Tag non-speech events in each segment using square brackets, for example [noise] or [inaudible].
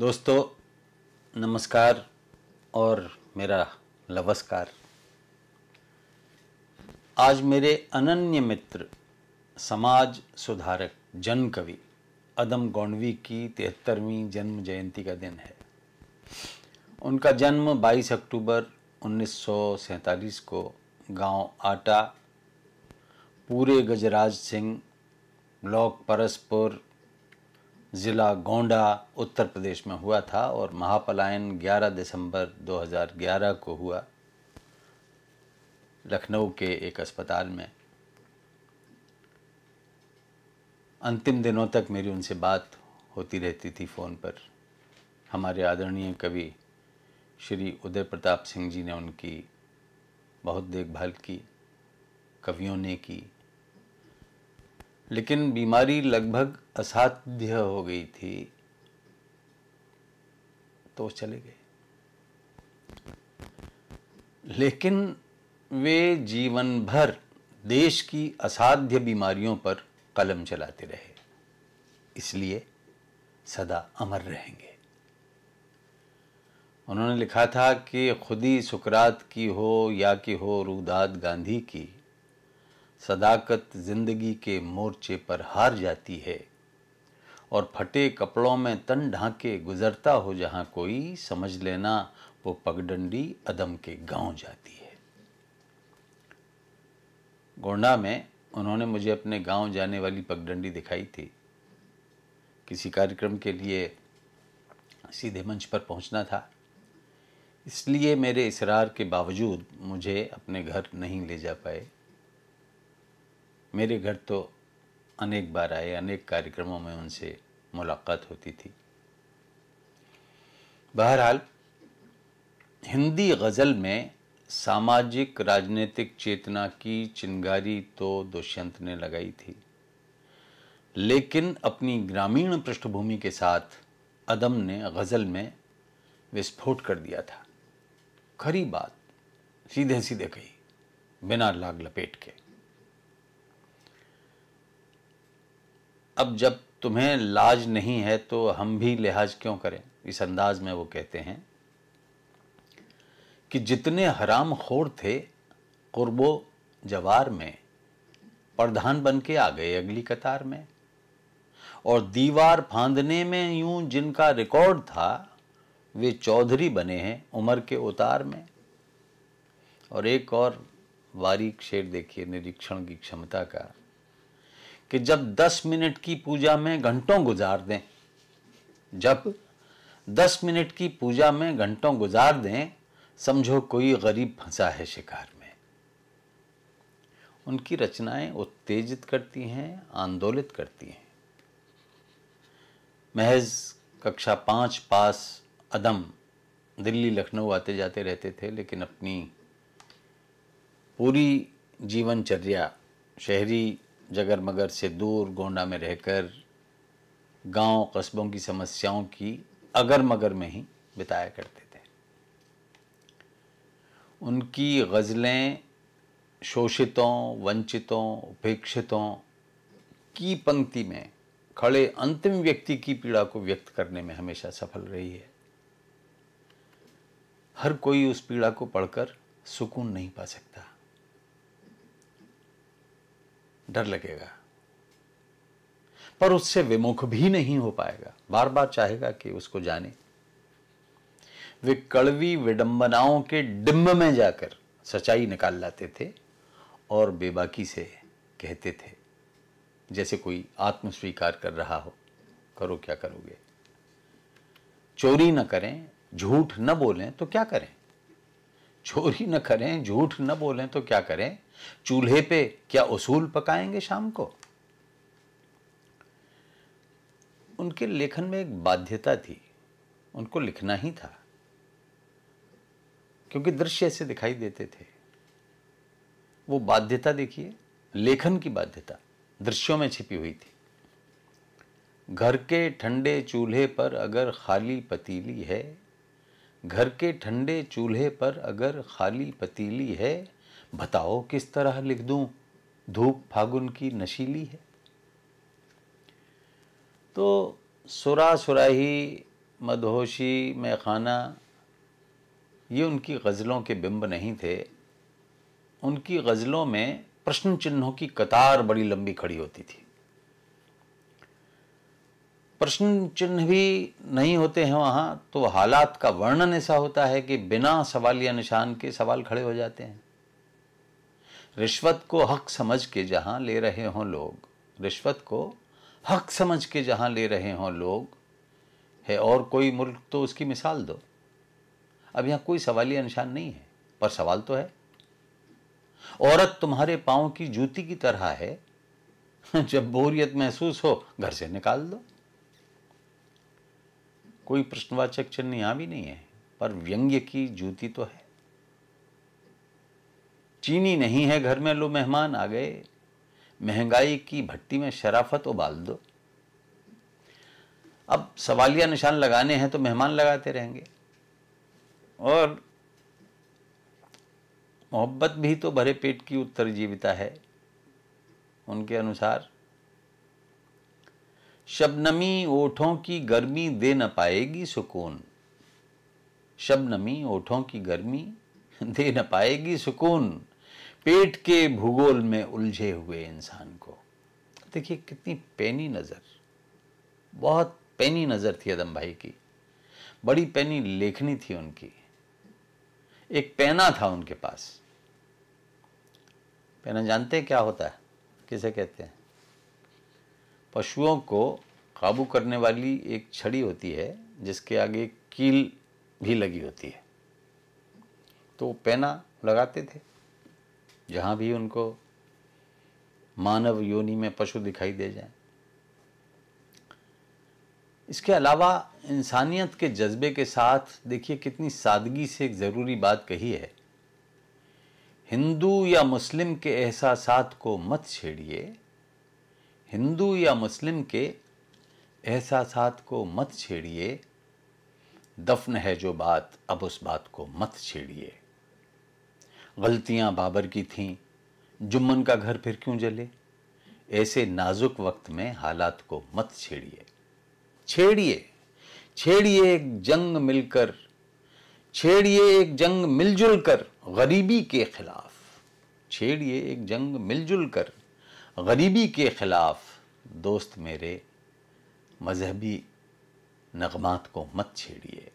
दोस्तों नमस्कार और मेरा नमस्कार आज मेरे अनन्य मित्र समाज सुधारक जन कवि अदम गौंडवी की तिहत्तरवीं जन्म जयंती का दिन है उनका जन्म 22 अक्टूबर उन्नीस को गांव आटा पूरे गजराज सिंह ब्लॉक परसपुर ज़िला गोंडा उत्तर प्रदेश में हुआ था और महापलायन 11 दिसंबर 2011 को हुआ लखनऊ के एक अस्पताल में अंतिम दिनों तक मेरी उनसे बात होती रहती थी फ़ोन पर हमारे आदरणीय कवि श्री उदय प्रताप सिंह जी ने उनकी बहुत देखभाल की कवियों ने की लेकिन बीमारी लगभग असाध्य हो गई थी तो वो चले गए लेकिन वे जीवन भर देश की असाध्य बीमारियों पर कलम चलाते रहे इसलिए सदा अमर रहेंगे उन्होंने लिखा था कि खुदी सुकरात की हो या कि हो रुदात गांधी की सदाकत जिंदगी के मोर्चे पर हार जाती है और फटे कपड़ों में तन ढांके गुजरता हो जहाँ कोई समझ लेना वो पगडंडी अदम के गांव जाती है गोंडा में उन्होंने मुझे अपने गांव जाने वाली पगडंडी दिखाई थी किसी कार्यक्रम के लिए सीधे मंच पर पहुंचना था इसलिए मेरे इसरार के बावजूद मुझे अपने घर नहीं ले जा पाए मेरे घर तो अनेक बार आए अनेक कार्यक्रमों में उनसे मुलाकात होती थी बहरहाल हिंदी गज़ल में सामाजिक राजनीतिक चेतना की चिंगारी तो दुष्यंत ने लगाई थी लेकिन अपनी ग्रामीण पृष्ठभूमि के साथ अदम ने गज़ल में विस्फोट कर दिया था खरी बात सीधे सीधे कही बिना लाग लपेट के अब जब तुम्हें लाज नहीं है तो हम भी लिहाज क्यों करें इस अंदाज में वो कहते हैं कि जितने हराम खोर थे कुर्बो जवार में प्रधान बन के आ गए अगली कतार में और दीवार फांदने में यूं जिनका रिकॉर्ड था वे चौधरी बने हैं उम्र के उतार में और एक और बारीक शेर देखिए निरीक्षण की क्षमता का कि जब दस मिनट की पूजा में घंटों गुजार दें जब दस मिनट की पूजा में घंटों गुजार दें समझो कोई गरीब फंसा है शिकार में उनकी रचनाएं उत्तेजित करती हैं आंदोलित करती हैं महज कक्षा पाँच पास अदम दिल्ली लखनऊ आते जाते रहते थे लेकिन अपनी पूरी जीवनचर्या शहरी जगर मगर से दूर गोंडा में रहकर गांव कस्बों की समस्याओं की अगर मगर में ही बिताया करते थे उनकी गज़लें शोषितों वंचितों उपेक्षितों की पंक्ति में खड़े अंतिम व्यक्ति की पीड़ा को व्यक्त करने में हमेशा सफल रही है हर कोई उस पीड़ा को पढ़कर सुकून नहीं पा सकता डर लगेगा पर उससे विमुख भी नहीं हो पाएगा बार बार चाहेगा कि उसको जाने वे कड़वी विडंबनाओं के डिम्ब में जाकर सच्चाई निकाल लाते थे और बेबाकी से कहते थे जैसे कोई आत्मस्वीकार कर रहा हो करो क्या करोगे चोरी न करें झूठ न बोलें तो क्या करें चोरी न करें झूठ न बोलें तो क्या करें चूल्हे पे क्या उसूल पकाएंगे शाम को उनके लेखन में एक बाध्यता थी उनको लिखना ही था क्योंकि दृश्य ऐसे दिखाई देते थे वो बाध्यता देखिए लेखन की बाध्यता दृश्यों में छिपी हुई थी घर के ठंडे चूल्हे पर अगर खाली पतीली है घर के ठंडे चूल्हे पर अगर खाली पतीली है बताओ किस तरह लिख दूं धूप फागुन की नशीली है तो सुरा सुराही मदहोशी खाना ये उनकी गज़लों के बिंब नहीं थे उनकी गज़लों में प्रश्न चिन्हों की कतार बड़ी लंबी खड़ी होती थी प्रश्न चिन्ह भी नहीं होते हैं वहाँ तो हालात का वर्णन ऐसा होता है कि बिना सवाल या निशान के सवाल खड़े हो जाते हैं रिश्वत को हक समझ के जहाँ ले रहे हों लोग रिश्वत को हक समझ के जहाँ ले रहे हों लोग है और कोई मुल्क तो उसकी मिसाल दो अब यहाँ कोई सवालिया निशान नहीं है पर सवाल तो है औरत तुम्हारे पाँव की जूती की तरह है [laughs] जब बोरियत महसूस हो घर से निकाल दो कोई प्रश्नवाचक चिन्ह यहाँ भी नहीं है पर व्यंग्य की जूती तो है चीनी नहीं है घर में लो मेहमान आ गए महंगाई की भट्टी में शराफत उबाल दो अब सवालिया निशान लगाने हैं तो मेहमान लगाते रहेंगे और मोहब्बत भी तो भरे पेट की उत्तर जीविता है उनके अनुसार शबनमी ओठों की गर्मी दे न पाएगी सुकून शबनमी ओठों की गर्मी दे न पाएगी सुकून पेट के भूगोल में उलझे हुए इंसान को देखिए कितनी पैनी नज़र बहुत पैनी नज़र थी अदम भाई की बड़ी पैनी लेखनी थी उनकी एक पैना था उनके पास पैना जानते क्या होता है किसे कहते हैं पशुओं को काबू करने वाली एक छड़ी होती है जिसके आगे कील भी लगी होती है तो पैना लगाते थे जहाँ भी उनको मानव योनि में पशु दिखाई दे जाए इसके अलावा इंसानियत के जज्बे के साथ देखिए कितनी सादगी से एक ज़रूरी बात कही है हिंदू या मुस्लिम के एहसास को मत छेड़िए हिंदू या मुस्लिम के एहसास को मत छेड़िए दफन है जो बात अब उस बात को मत छेड़िए गलतियां बाबर की थीं जुम्मन का घर फिर क्यों जले ऐसे नाजुक वक्त में हालात को मत छेड़िए छेड़िए छेड़िए एक जंग मिलकर छेड़िए एक जंग मिलजुल कर गरीबी के खिलाफ छेड़िए एक जंग मिलजुल कर गरीबी के खिलाफ दोस्त मेरे मजहबी नगमात को मत छेड़िए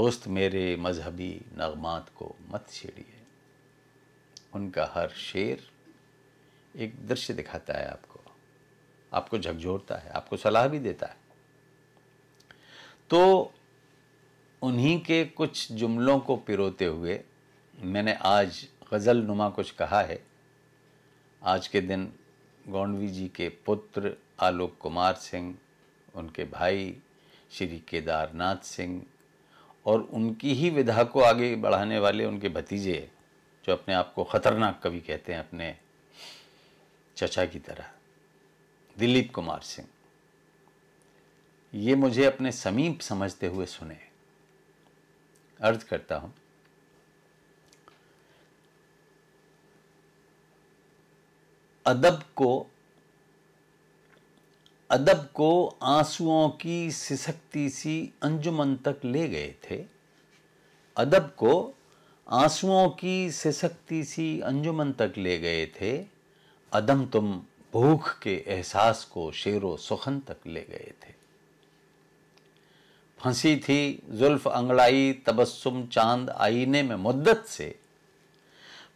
दोस्त मेरे मजहबी नगमात को मत छेड़िए उनका हर शेर एक दृश्य दिखाता है आपको आपको झकझोरता है आपको सलाह भी देता है तो उन्हीं के कुछ जुमलों को पिरोते हुए मैंने आज गज़ल नुमा कुछ कहा है आज के दिन गौंडवी जी के पुत्र आलोक कुमार सिंह उनके भाई श्री केदारनाथ सिंह और उनकी ही विधा को आगे बढ़ाने वाले उनके भतीजे जो अपने आप को ख़तरनाक कवि कहते हैं अपने चचा की तरह दिलीप कुमार सिंह ये मुझे अपने समीप समझते हुए सुने अर्ज करता हूं अदब को अदब को आंसुओं की सिसकती सी अंजुमन तक ले गए थे अदब को आंसुओं की सशक्ति सी अंजुमन तक ले गए थे अदम तुम भूख के एहसास को शेर व सुखन तक ले गए थे फंसी थी जुल्फ अंगड़ाई तबस्सुम चांद आईने में मुद्दत से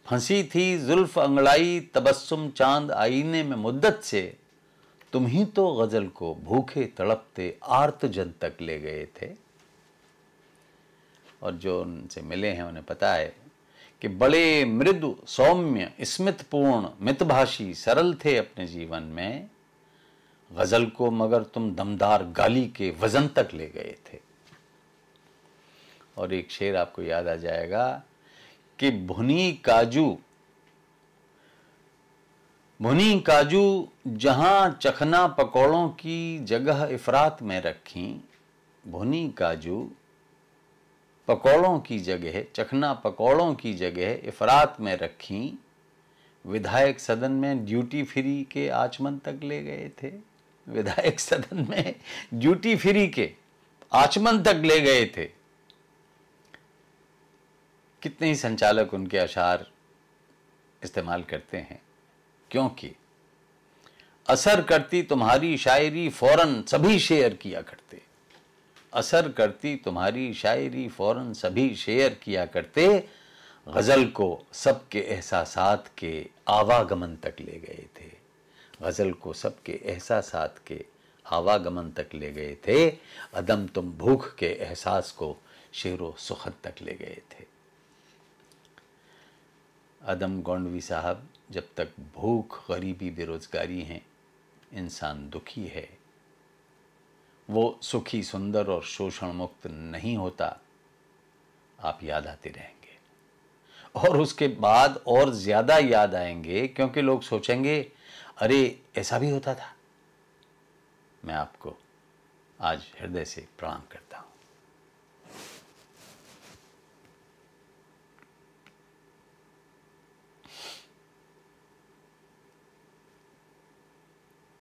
फंसी थी जुल्फ अंगड़ाई तबस्सुम चांद आईने में मुद्दत से तुम ही तो गज़ल को भूखे तड़पते आर्त जन तक ले गए थे और जो उनसे मिले हैं उन्हें पता है कि बड़े मृदु सौम्य स्मितपूर्ण मितभाषी सरल थे अपने जीवन में गज़ल को मगर तुम दमदार गाली के वज़न तक ले गए थे और एक शेर आपको याद आ जाएगा कि भुनी काजू भुनी काजू जहां चखना पकौड़ों की जगह इफरात में रखी भुनी काजू पकौड़ों की जगह चखना पकौड़ों की जगह इफरात में रखी विधायक सदन में ड्यूटी फ्री के आचमन तक ले गए थे विधायक सदन में ड्यूटी फ्री के आचमन तक ले गए थे कितने ही संचालक उनके अशार इस्तेमाल करते हैं क्योंकि असर करती तुम्हारी शायरी फौरन सभी शेयर किया करते असर करती तुम्हारी शायरी फ़ौर सभी शेयर किया करते गज़ल को सबके एहसास के आवागमन तक ले गए थे गज़ल को सबके एहसास के आवागमन तक ले गए थे अदम तुम भूख के एहसास को शेर व सुखद तक ले गए थे अदम गोंडवी साहब जब तक भूख गरीबी बेरोज़गारी हैं इंसान दुखी है वो सुखी सुंदर और शोषण मुक्त नहीं होता आप याद आते रहेंगे और उसके बाद और ज़्यादा याद आएंगे क्योंकि लोग सोचेंगे अरे ऐसा भी होता था मैं आपको आज हृदय से प्रणाम करता हूं